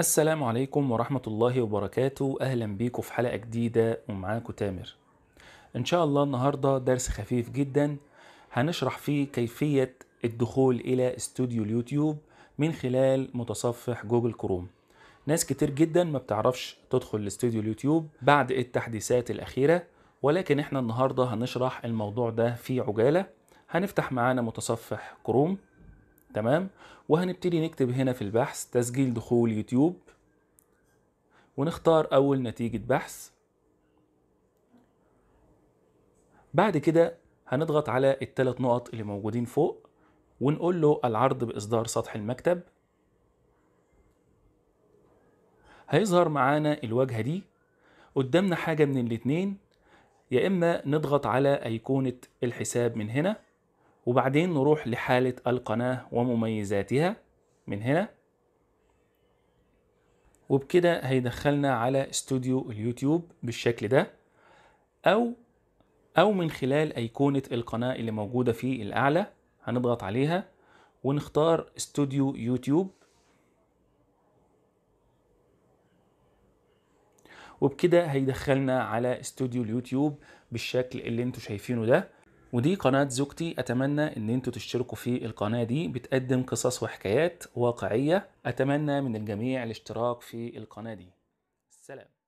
السلام عليكم ورحمة الله وبركاته أهلا بيكم في حلقة جديدة ومعاكم تامر إن شاء الله النهاردة درس خفيف جدا هنشرح فيه كيفية الدخول إلى استوديو اليوتيوب من خلال متصفح جوجل كروم ناس كتير جدا ما بتعرفش تدخل لاستوديو اليوتيوب بعد التحديثات الأخيرة ولكن احنا النهاردة هنشرح الموضوع ده في عجالة هنفتح معانا متصفح كروم تمام وهنبتدي نكتب هنا في البحث تسجيل دخول يوتيوب ونختار اول نتيجة بحث بعد كده هنضغط على الثلاث نقط اللي موجودين فوق ونقول له العرض باصدار سطح المكتب هيظهر معانا الواجهة دي قدامنا حاجة من الاتنين يا إما نضغط على أيقونة الحساب من هنا وبعدين نروح لحالة القناة ومميزاتها من هنا وبكده هيدخلنا على استوديو اليوتيوب بالشكل ده أو أو من خلال أيقونة القناة اللي موجودة في الأعلى هنضغط عليها ونختار استوديو يوتيوب وبكده هيدخلنا على استوديو اليوتيوب بالشكل اللي انتوا شايفينه ده ودي قناة زوجتي أتمنى إن أنتوا تشتركوا في القناة دي بتقدم قصص وحكايات واقعية أتمنى من الجميع الاشتراك في القناة دي سلام